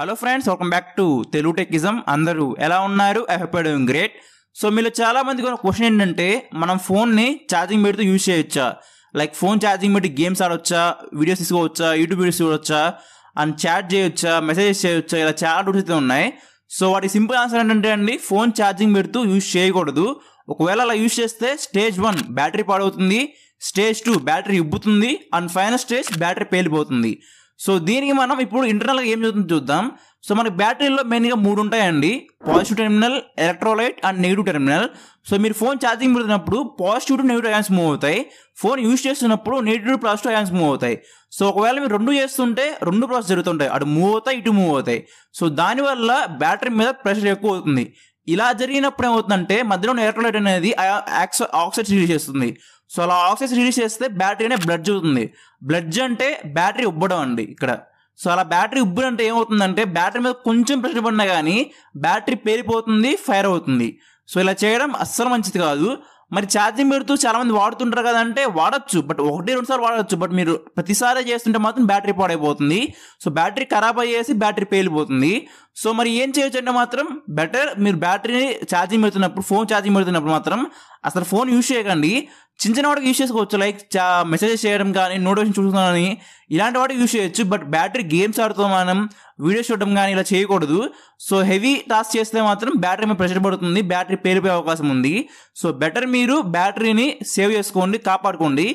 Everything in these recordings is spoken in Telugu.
hello friends welcome back to Telugu Techism అందరూ ఎలా ఉన్నారు ఎహపడడం గ్రేట్ సో మీలో చాలా మందికి క్వశ్చన్ ఏంటంటే మనం ఫోన్ని ఛార్జింగ్ పెడుతూ యూజ్ చేయొచ్చా లైక్ ఫోన్ ఛార్జింగ్ పెట్టి గేమ్స్ ఆడొచ్చా వీడియోస్ తీసుకోవచ్చా యూట్యూబ్ వీడియోస్ చూడొచ్చా అండ్ చాట్ చేయొచ్చా మెసేజెస్ చేయొచ్చా ఇలా చాలా రూట్స్ అయితే ఉన్నాయి సో వాటి సింపుల్ ఆన్సర్ ఏంటంటే అండి ఫోన్ ఛార్జింగ్ పెడుతూ యూజ్ చేయకూడదు ఒకవేళ అలా యూజ్ చేస్తే స్టేజ్ వన్ బ్యాటరీ పాడవుతుంది స్టేజ్ టూ బ్యాటరీ ఇబ్బుతుంది అండ్ ఫైనల్ స్టేజ్ బ్యాటరీ పేలిపోతుంది సో దీనికి మనం ఇప్పుడు ఇంటర్నల్గా ఏం జరుగుతుంది చూద్దాం సో మనకి బ్యాటరీలో మెయిన్గా మూడు ఉంటాయండి positive terminal electrolyte and negative terminal so మీరు ఫోన్ ఛార్జింగ్ పెడుతున్నప్పుడు positive to negative ions move అవుతాయి ఫోన్ యూజ్ చేస్తున్నప్పుడు negative to positive ions move అవుతాయి సో ఒకవేళ మీరు రెండు చేస్తుంటే రెండు ప్రాసెస్ జరుగుతుంటాయి అటు మూవ్ అవుతాయి ఇటు మూవ్ అవుతాయి సో దానివల్ల బ్యాటరీ మీద ప్రెషర్ ఎక్కువ అవుతుంది ఇలా జరిగినప్పుడు ఏమవుతుందంటే మధ్యలో ఎలక్ట్రోలైట్ అనేది ఆక్సైడ్ రిలీజ్ చేస్తుంది సో అలా ఆక్సిజన్ రిలీజ్ చేస్తే బ్యాటరీ అనే బ్లడ్జ్ అవుతుంది బ్లడ్జ్ అంటే బ్యాటరీ ఉబ్బడం అండి ఇక్కడ సో అలా బ్యాటరీ ఉబ్బడం అంటే ఏమవుతుందంటే బ్యాటరీ మీద కొంచెం ప్రెషర్ పడినా కానీ బ్యాటరీ పేలిపోతుంది ఫైర్ అవుతుంది సో ఇలా చేయడం అస్సలు మంచిది కాదు మరి ఛార్జింగ్ పెడుతూ చాలామంది వాడుతుంటారు కదంటే వాడచ్చు బట్ ఒకటి రెండు సార్లు వాడచ్చు బట్ మీరు ప్రతిసారి చేస్తుంటే మాత్రం బ్యాటరీ పాడైపోతుంది సో బ్యాటరీ ఖరాబ్ అయ్యేసి బ్యాటరీ పేలిపోతుంది సో మరి ఏం చేయొచ్చు అంటే మాత్రం బెటర్ మీరు బ్యాటరీని ఛార్జింగ్ పెడుతున్నప్పుడు ఫోన్ ఛార్జింగ్ పెడుతున్నప్పుడు మాత్రం అసలు ఫోన్ యూజ్ చేయకండి చిన్న చిన్న వాటికి యూస్ చేసుకోవచ్చు లైక్ మెసేజెస్ చేయడం కానీ నోటిఫికేషన్ చూడడం కానీ ఇలాంటి వాటికి యూస్ చేయొచ్చు బట్ బ్యాటరీ గేమ్స్ ఆడుతూ మనం వీడియోస్ చూడడం కానీ ఇలా చేయకూడదు సో హెవీ టాస్క్ చేస్తే మాత్రం బ్యాటరీ మీద ప్రెషర్ పడుతుంది బ్యాటరీ పేరిపోయే అవకాశం ఉంది సో బెటర్ మీరు బ్యాటరీని సేవ్ చేసుకోండి కాపాడుకోండి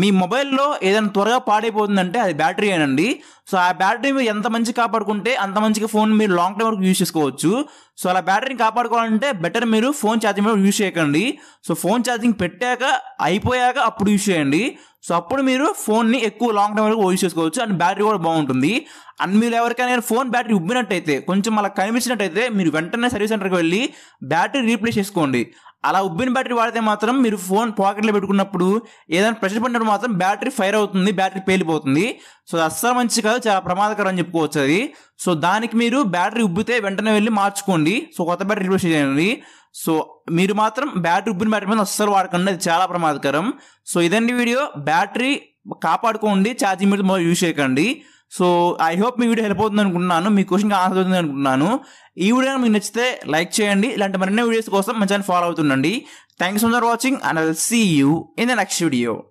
మీ మొబైల్లో ఏదైనా త్వరగా పాడైపోతుందంటే అది బ్యాటరీ అనండి సో ఆ బ్యాటరీ మీరు ఎంత మంచి కాపాడుకుంటే అంత మంచిగా ఫోన్ మీరు లాంగ్ టైం వరకు యూజ్ చేసుకోవచ్చు సో అలా బ్యాటరీని కాపాడుకోవాలంటే బెటర్ మీరు ఫోన్ ఛార్జింగ్ మీద యూజ్ చేయకండి సో ఫోన్ ఛార్జింగ్ పెట్టాక అయిపోయాక అప్పుడు యూజ్ చేయండి సో అప్పుడు మీరు ఫోన్ని ఎక్కువ లాంగ్ టైం వరకు యూజ్ చేసుకోవచ్చు అండ్ బ్యాటరీ కూడా బాగుంటుంది అండ్ మీరు ఎవరికైనా ఫోన్ బ్యాటరీ ఉబ్బినట్టయితే కొంచెం అలా కనిపించినట్టయితే మీరు వెంటనే సర్వీస్ సెంటర్కి వెళ్ళి బ్యాటరీ రీప్లేస్ చేసుకోండి అలా ఉబ్బిన బ్యాటరీ వాడితే మాత్రం మీరు ఫోన్ పాకెట్లో పెట్టుకున్నప్పుడు ఏదైనా ప్రెషర్ పడినప్పుడు మాత్రం బ్యాటరీ ఫైర్ అవుతుంది బ్యాటరీ పేలిపోతుంది సో అస్సలు మంచి కాదు చాలా ప్రమాదకరం అని చెప్పుకోవచ్చు అది సో దానికి మీరు బ్యాటరీ ఉబ్బితే వెంటనే వెళ్ళి మార్చుకోండి సో కొత్త బ్యాటరీ రిప్లేస్ చేయండి సో మీరు మాత్రం బ్యాటరీ ఉబ్బిన బ్యాటరీ మీద అస్సలు వాడకండి అది చాలా ప్రమాదకరం సో ఇదండి వీడియో బ్యాటరీ కాపాడుకోండి ఛార్జింగ్ మీద యూజ్ చేయకండి సో ఐ హోప్ మీ వీడియో హెల్ప్ అవుతుంది అనుకుంటున్నాను మీ క్వశ్చన్కి ఆన్సర్ అవుతుంది అనుకుంటున్నాను ఈ వీడియో మీకు నచ్చితే లైక్ చేయండి ఇలాంటి మరిన్ని వీడియోస్ కోసం మంచిగా ఫాలో అవుతుండండి thanks for watching and I will see you in the next video